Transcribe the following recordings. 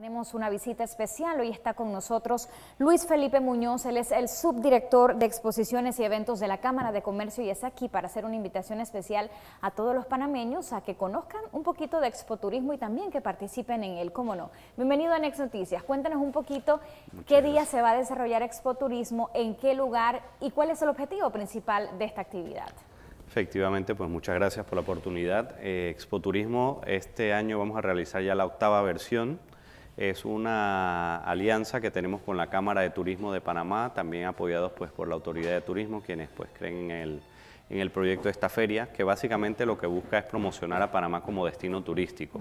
Tenemos una visita especial. Hoy está con nosotros Luis Felipe Muñoz. Él es el subdirector de exposiciones y eventos de la Cámara de Comercio y es aquí para hacer una invitación especial a todos los panameños a que conozcan un poquito de Turismo y también que participen en él, cómo no. Bienvenido a Next Noticias. Cuéntanos un poquito qué día se va a desarrollar expoturismo, en qué lugar y cuál es el objetivo principal de esta actividad. Efectivamente, pues muchas gracias por la oportunidad. Eh, Expo Turismo, este año vamos a realizar ya la octava versión es una alianza que tenemos con la Cámara de Turismo de Panamá, también apoyados pues, por la Autoridad de Turismo, quienes pues, creen en el, proyecto de esta feria, que básicamente lo que busca es promocionar a Panamá como destino turístico.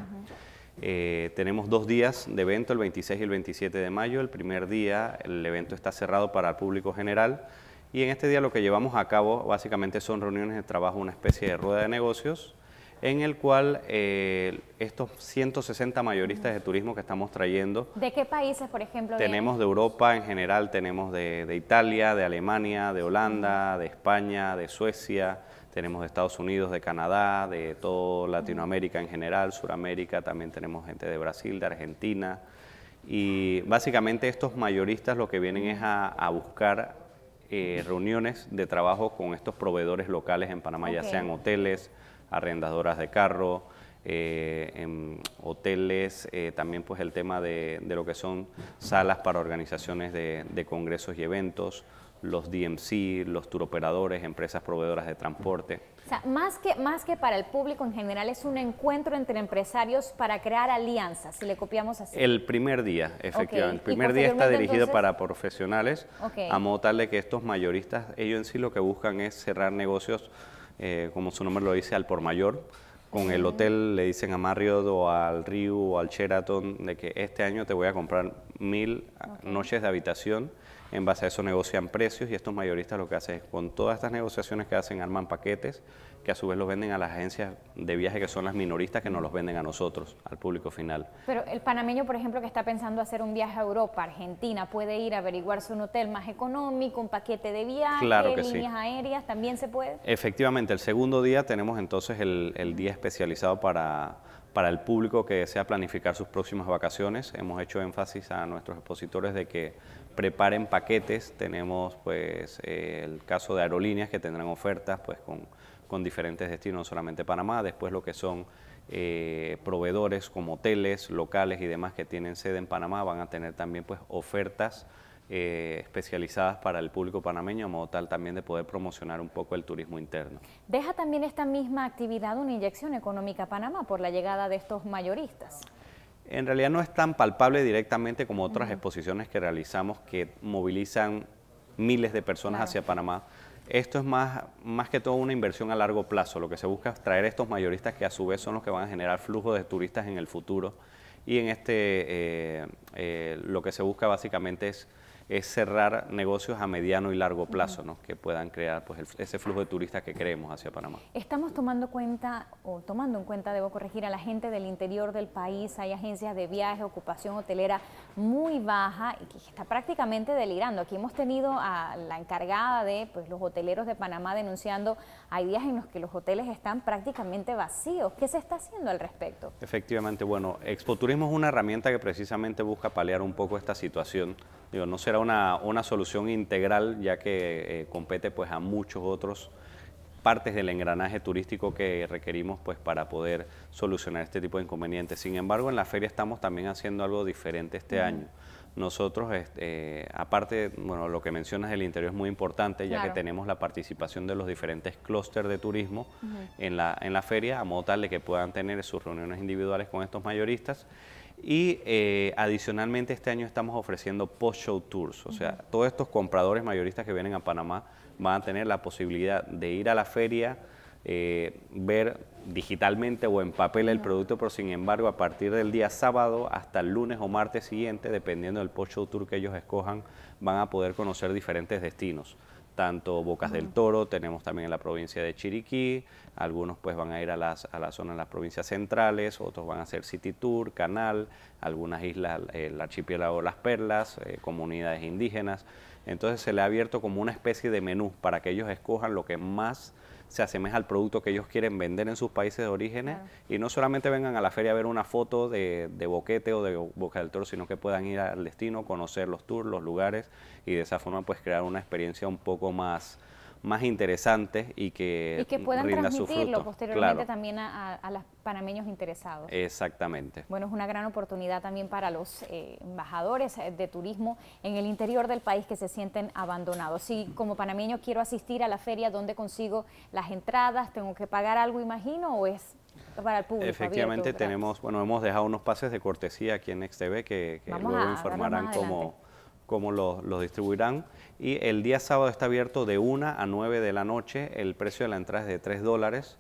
Eh, tenemos dos días de evento, el 26 y el 27 de mayo. El primer día el evento está cerrado para el público general y en este día lo que llevamos a cabo básicamente son reuniones de trabajo, una especie de rueda de negocios en el cual eh, estos 160 mayoristas de turismo que estamos trayendo. ¿De qué países, por ejemplo? Tenemos de Europa en general, tenemos de, Italia, de Alemania, de Holanda, de España, de Suecia, tenemos de Estados Unidos, de Canadá, de toda Latinoamérica en general, Suramérica, también tenemos gente de Brasil, de Argentina. Y básicamente estos mayoristas lo que vienen es a, buscar eh, reuniones de trabajo con estos proveedores locales en Panamá, ya sean hoteles, arrendadoras de carro, eh, hoteles, eh, también pues el tema de, lo que son salas para organizaciones de, congresos y eventos, los DMC, los turoperadores, empresas proveedoras de transporte. O sea, más que, más que para el público en general, es un encuentro entre empresarios para crear alianzas, si le copiamos así. El primer día, efectivamente. El primer día está dirigido para profesionales, a modo tal de que estos mayoristas, ellos en sí lo que buscan es cerrar negocios eh, como su nombre lo dice, al por mayor. Con el hotel le dicen a Marriott o al Rio o al Sheraton de que este año te voy a comprar mil noches de habitación en base a eso negocian precios y estos mayoristas lo que hacen es con todas estas negociaciones que hacen arman paquetes que a su vez los venden a las agencias de viaje que son las minoristas que nos los venden a nosotros, al público final. Pero el panameño, por ejemplo, que está pensando hacer un viaje a Europa, Argentina, puede ir a averiguarse un hotel más económico, un paquete de viaje, líneas aéreas, también se puede. Efectivamente, el segundo día tenemos entonces el día especializado para para el público que desea planificar sus próximas vacaciones. Hemos hecho énfasis a nuestros expositores de que preparen paquetes. Tenemos pues eh, el caso de aerolíneas que tendrán ofertas pues con, diferentes destinos, no solamente Panamá, después lo que son eh, proveedores como hoteles, locales y demás que tienen sede en Panamá van a tener también pues ofertas eh, especializadas para el público panameño, a modo tal también de poder promocionar un poco el turismo interno. ¿Deja también esta misma actividad una inyección económica a Panamá por la llegada de estos mayoristas? En realidad no es tan palpable directamente como otras exposiciones que realizamos que movilizan miles de personas hacia Panamá. Esto es más, más que todo una inversión a largo plazo. Lo que se busca es traer estos mayoristas que a su vez son los que van a generar flujo de turistas en el futuro. Y en este, eh, eh, lo que se busca básicamente es es cerrar negocios a mediano y largo plazo, ¿no? que puedan crear pues, ese flujo de turistas que creemos hacia Panamá. Estamos tomando cuenta, o tomando en cuenta, debo corregir, a la gente del interior del país, hay agencias de viaje, ocupación hotelera muy baja y que está prácticamente delirando. Aquí hemos tenido a la encargada de pues, los hoteleros de Panamá denunciando, hay días en los que los hoteles están prácticamente vacíos. ¿Qué se está haciendo al respecto? Efectivamente, bueno, Turismo es una herramienta que precisamente busca paliar un poco esta situación Digo, no será una, solución integral, ya que eh, compete pues a muchos otros partes del engranaje turístico que requerimos pues para poder solucionar este tipo de inconvenientes. Sin embargo, en la feria estamos también haciendo algo diferente este año. Nosotros, eh, aparte, bueno, lo que mencionas del interior es muy importante, ya que tenemos la participación de los diferentes clústeres de turismo en, la, en la feria, a modo tal de que puedan tener sus reuniones individuales con estos mayoristas y eh, adicionalmente este año estamos ofreciendo post-show tours, o sea, todos estos compradores mayoristas que vienen a Panamá van a tener la posibilidad de ir a la feria, eh, ver digitalmente o en papel el producto, pero sin embargo a partir del día sábado hasta el lunes o martes siguiente, dependiendo del post-show tour que ellos escojan, van a poder conocer diferentes destinos tanto Bocas del Toro, tenemos también en la provincia de Chiriquí, algunos pues van a ir a las, a la zona de las provincias centrales, otros van a hacer City Tour, Canal, algunas islas, el archipiélago Las Perlas, eh, comunidades indígenas. Entonces se le ha abierto como una especie de menú para que ellos escojan lo que más se asemeja al producto que ellos quieren vender en sus países de orígenes y no solamente vengan a la feria a ver una foto de, Boquete o de Boca del Toro, sino que puedan ir al destino, conocer los tours, los lugares y de esa forma pues crear una experiencia un poco más más interesantes y que, puedan transmitirlo posteriormente también a, los panameños interesados. Exactamente. Bueno, es una gran oportunidad también para los eh, embajadores eh, de turismo en el interior del país que se sienten abandonados. Si como panameño quiero asistir a la feria, ¿dónde consigo las entradas? ¿Tengo que pagar algo, imagino, o es para el público. Efectivamente, tenemos, bueno, hemos dejado unos pases de cortesía aquí en XTV que, que luego informarán cómo, cómo los distribuirán. Y el día sábado está abierto de 1 a 9 de la noche. El precio de la entrada es de 3 dólares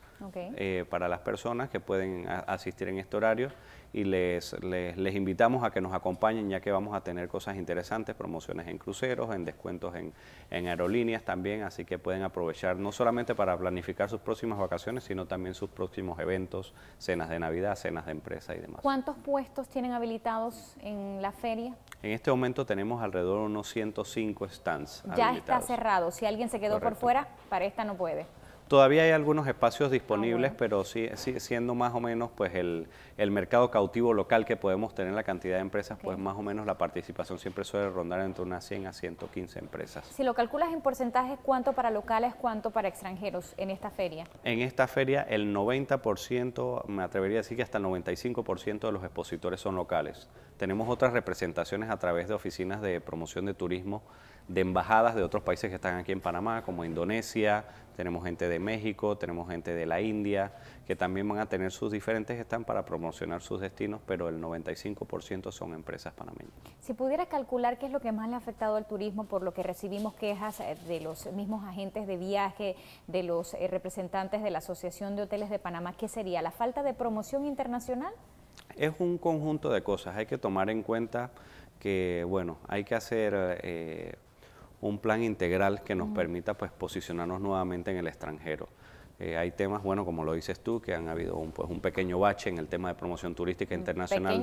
eh, para las personas que pueden asistir en este horario. Y les, les, invitamos a que nos acompañen ya que vamos a tener cosas interesantes, promociones en cruceros, en descuentos en, en aerolíneas también. Así que pueden aprovechar no solamente para planificar sus próximas vacaciones, sino también sus próximos eventos, cenas de Navidad, cenas de empresa y demás. ¿Cuántos puestos tienen habilitados en la feria? En este momento tenemos alrededor de unos 105 stands. Ya está cerrado. Si alguien se quedó por fuera, para esta no puede. Todavía hay algunos espacios disponibles, ah, pero sí, siendo más o menos pues el, mercado cautivo local que podemos tener, la cantidad de empresas, pues más o menos la participación siempre suele rondar entre unas 100 a 115 empresas. Si lo calculas en porcentajes, ¿cuánto para locales, cuánto para extranjeros en esta feria? En esta feria el 90%, me atrevería a decir que hasta el 95% de los expositores son locales. Tenemos otras representaciones a través de oficinas de promoción de turismo de embajadas de otros países que están aquí en Panamá, como Indonesia, tenemos gente de México, tenemos gente de la India, que también van a tener sus diferentes están para promocionar sus destinos, pero el 95% son empresas panameñas. Si pudiera calcular qué es lo que más le ha afectado al turismo, por lo que recibimos quejas eh, de los mismos agentes de viaje, de los eh, representantes de la Asociación de Hoteles de Panamá, ¿qué sería? ¿La falta de promoción internacional? Es un conjunto de cosas, hay que tomar en cuenta que, bueno, hay que hacer... Eh, un plan integral que nos permita pues, posicionarnos nuevamente en el extranjero. Eh, hay temas, bueno, como lo dices tú, que han habido un, pues, un pequeño bache en el tema de promoción turística mm, internacional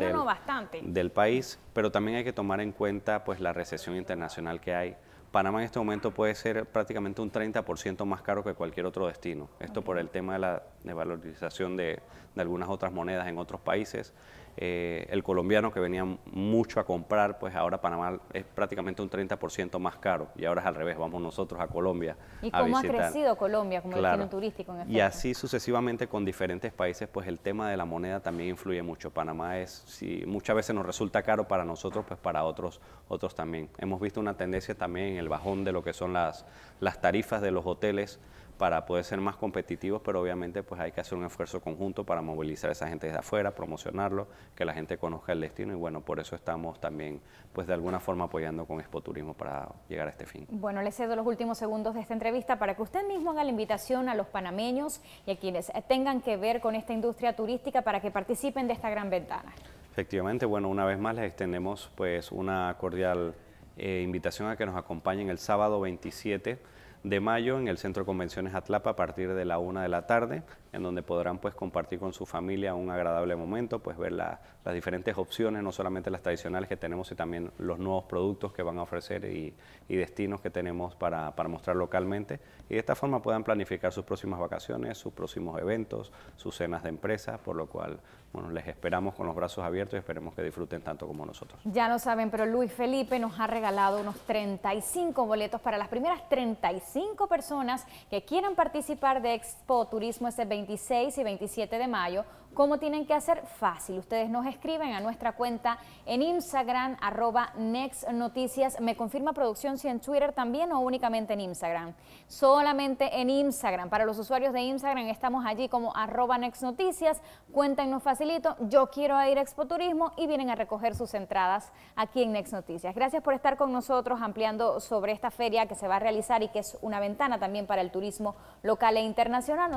del, país, pero también hay que tomar en cuenta pues, la recesión internacional que hay. Panamá en este momento puede ser prácticamente un 30% más caro que cualquier otro destino. Esto por el tema de la devalorización de, de algunas otras monedas en otros países. Eh, el colombiano que venía mucho a comprar, pues ahora Panamá es prácticamente un 30% más caro y ahora es al revés, vamos nosotros a Colombia. ¿Y cómo ha crecido Colombia como destino turístico? En y así sucesivamente con diferentes países, pues el tema de la moneda también influye mucho. Panamá es, si muchas veces nos resulta caro para nosotros, pues para otros, otros también. Hemos visto una tendencia también en el bajón de lo que son las, las tarifas de los hoteles para poder ser más competitivos, pero obviamente pues hay que hacer un esfuerzo conjunto para movilizar a esa gente desde afuera, promocionarlo, que la gente conozca el destino y bueno, por eso estamos también pues de alguna forma apoyando con Expoturismo para llegar a este fin. Bueno, le cedo los últimos segundos de esta entrevista para que usted mismo haga la invitación a los panameños y a quienes tengan que ver con esta industria turística para que participen de esta gran ventana. Efectivamente, bueno, una vez más les extendemos pues una cordial eh, invitación a que nos acompañen el sábado 27 de mayo en el Centro de Convenciones Atlapa a partir de la una de la tarde, en donde podrán pues compartir con su familia un agradable momento, pues ver las diferentes opciones, no solamente las tradicionales que tenemos, sino también los nuevos productos que van a ofrecer y, y destinos que tenemos para, para, mostrar localmente. Y de esta forma puedan planificar sus próximas vacaciones, sus próximos eventos, sus cenas de empresa, por lo cual bueno, les esperamos con los brazos abiertos y esperemos que disfruten tanto como nosotros. Ya lo saben, pero Luis Felipe nos ha regalado unos 35 boletos para las primeras 35 cinco personas que quieran participar de Expo Turismo este 26 y 27 de mayo ¿Cómo tienen que hacer? Fácil. Ustedes nos escriben a nuestra cuenta en Instagram, arroba Next Noticias. ¿Me confirma producción si en Twitter también o únicamente en Instagram? Solamente en Instagram. Para los usuarios de Instagram estamos allí como arroba Next Noticias. Cuéntenos facilito, yo quiero ir a Expo Turismo y vienen a recoger sus entradas aquí en Next Noticias. Gracias por estar con nosotros ampliando sobre esta feria que se va a realizar y que es una ventana también para el turismo local e internacional.